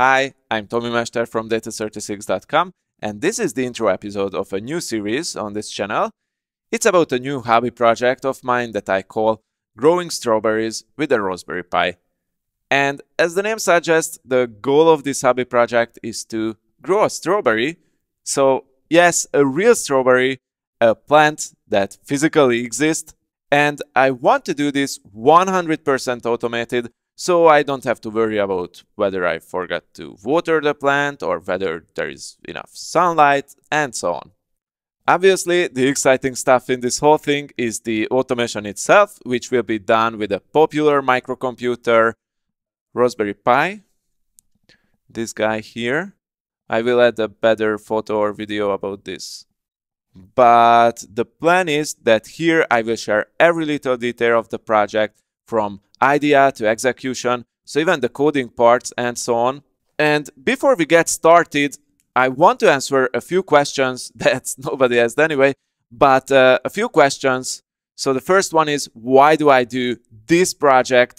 Hi, I'm Tommy Mashter from data36.com, and this is the intro episode of a new series on this channel. It's about a new hobby project of mine that I call Growing Strawberries with a Raspberry Pi. And as the name suggests, the goal of this hobby project is to grow a strawberry. So, yes, a real strawberry, a plant that physically exists. And I want to do this 100% automated so I don't have to worry about whether I forgot to water the plant or whether there is enough sunlight and so on. Obviously, the exciting stuff in this whole thing is the automation itself, which will be done with a popular microcomputer, Raspberry Pi, this guy here. I will add a better photo or video about this. But the plan is that here I will share every little detail of the project from idea to execution, so even the coding parts and so on. And before we get started, I want to answer a few questions that nobody asked anyway, but uh, a few questions. So the first one is why do I do this project?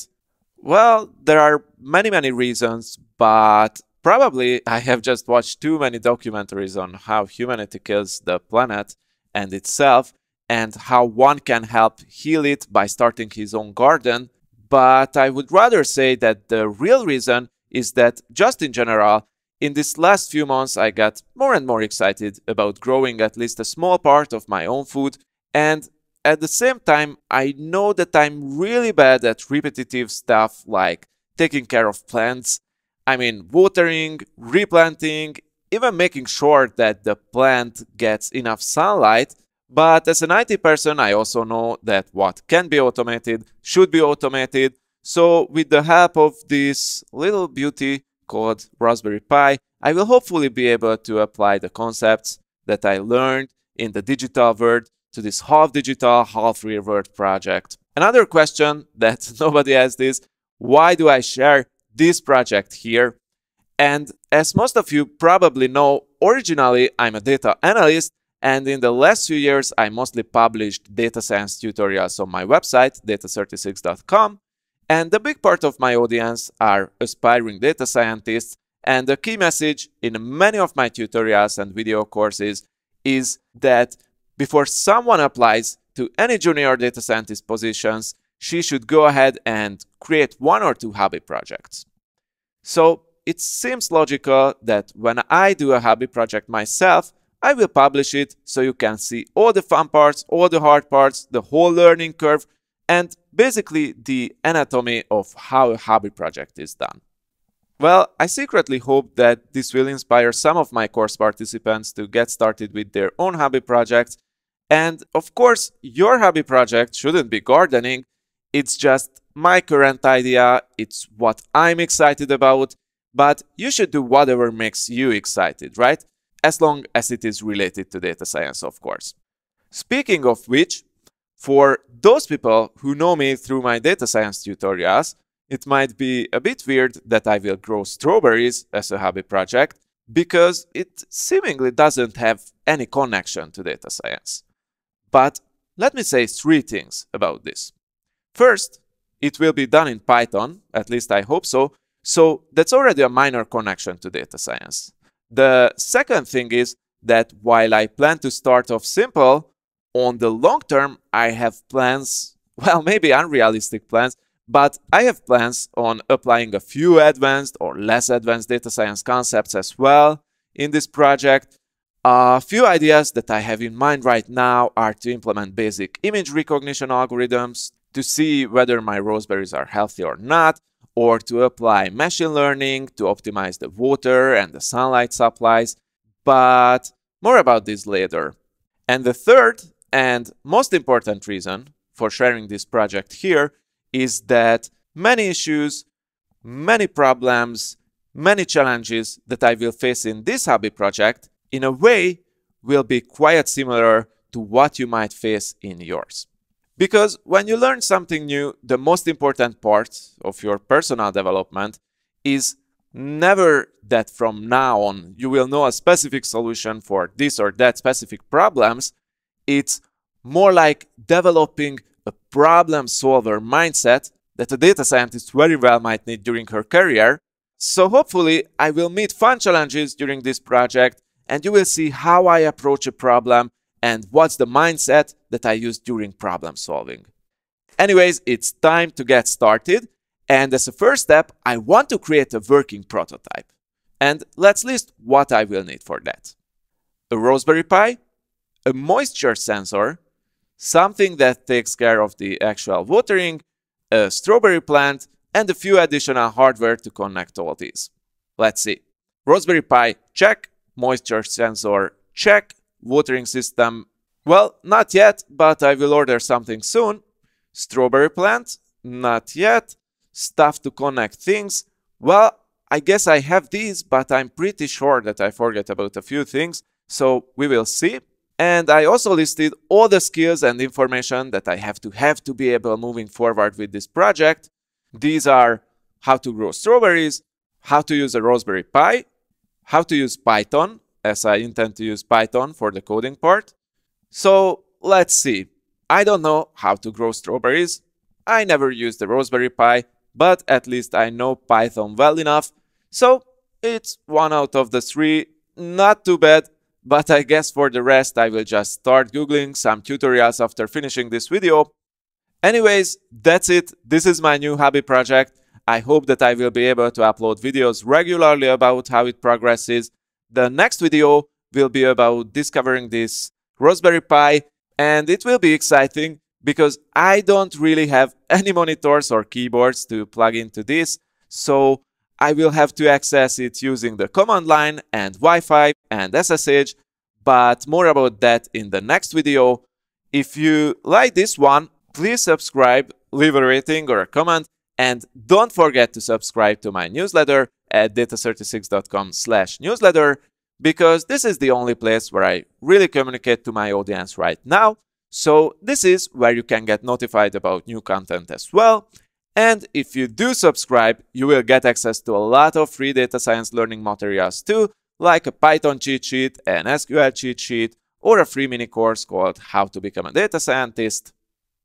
Well, there are many, many reasons, but probably I have just watched too many documentaries on how humanity kills the planet and itself and how one can help heal it by starting his own garden. But I would rather say that the real reason is that, just in general, in these last few months, I got more and more excited about growing at least a small part of my own food. And at the same time, I know that I'm really bad at repetitive stuff like taking care of plants. I mean, watering, replanting, even making sure that the plant gets enough sunlight. But as an IT person, I also know that what can be automated should be automated. So with the help of this little beauty called Raspberry Pi, I will hopefully be able to apply the concepts that I learned in the digital world to this half digital, half real world project. Another question that nobody asked is, why do I share this project here? And as most of you probably know, originally I'm a data analyst, and in the last few years, I mostly published data science tutorials on my website, data36.com. And the big part of my audience are aspiring data scientists. And the key message in many of my tutorials and video courses is that before someone applies to any junior data scientist positions, she should go ahead and create one or two hobby projects. So it seems logical that when I do a hobby project myself, I will publish it so you can see all the fun parts, all the hard parts, the whole learning curve, and basically the anatomy of how a hobby project is done. Well, I secretly hope that this will inspire some of my course participants to get started with their own hobby projects. And of course, your hobby project shouldn't be gardening. It's just my current idea, it's what I'm excited about, but you should do whatever makes you excited, right? as long as it is related to data science, of course. Speaking of which, for those people who know me through my data science tutorials, it might be a bit weird that I will grow strawberries as a hobby project because it seemingly doesn't have any connection to data science. But let me say three things about this. First, it will be done in Python, at least I hope so, so that's already a minor connection to data science. The second thing is that while I plan to start off simple, on the long term, I have plans, well, maybe unrealistic plans, but I have plans on applying a few advanced or less advanced data science concepts as well in this project. A few ideas that I have in mind right now are to implement basic image recognition algorithms, to see whether my raspberries are healthy or not, or to apply machine learning to optimize the water and the sunlight supplies, but more about this later. And the third and most important reason for sharing this project here is that many issues, many problems, many challenges that I will face in this hobby project, in a way, will be quite similar to what you might face in yours. Because when you learn something new, the most important part of your personal development is never that from now on you will know a specific solution for this or that specific problems. It's more like developing a problem solver mindset that a data scientist very well might need during her career. So hopefully I will meet fun challenges during this project and you will see how I approach a problem and what's the mindset that I use during problem solving. Anyways, it's time to get started. And as a first step, I want to create a working prototype. And let's list what I will need for that. A Raspberry Pi, a moisture sensor, something that takes care of the actual watering, a strawberry plant, and a few additional hardware to connect all these. Let's see. Raspberry Pi, check. Moisture sensor, check watering system. Well, not yet, but I will order something soon. Strawberry plant? Not yet. Stuff to connect things? Well, I guess I have these, but I'm pretty sure that I forget about a few things, so we will see. And I also listed all the skills and information that I have to have to be able moving forward with this project. These are how to grow strawberries, how to use a Raspberry Pi, how to use Python, as I intend to use Python for the coding part. So let's see. I don't know how to grow strawberries. I never used the Raspberry Pi, but at least I know Python well enough. So it's one out of the three. Not too bad, but I guess for the rest I will just start googling some tutorials after finishing this video. Anyways, that's it. This is my new hobby project. I hope that I will be able to upload videos regularly about how it progresses the next video will be about discovering this Raspberry Pi and it will be exciting because I don't really have any monitors or keyboards to plug into this, so I will have to access it using the command line and Wi-Fi and SSH, but more about that in the next video. If you like this one, please subscribe, leave a rating or a comment, and don't forget to subscribe to my newsletter at data36.com slash newsletter because this is the only place where I really communicate to my audience right now. So this is where you can get notified about new content as well. And if you do subscribe, you will get access to a lot of free data science learning materials too, like a Python cheat sheet, an SQL cheat sheet, or a free mini course called How to Become a Data Scientist.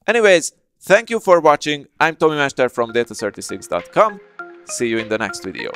Anyways, thank you for watching. I'm Tommy Mester from data36.com. See you in the next video.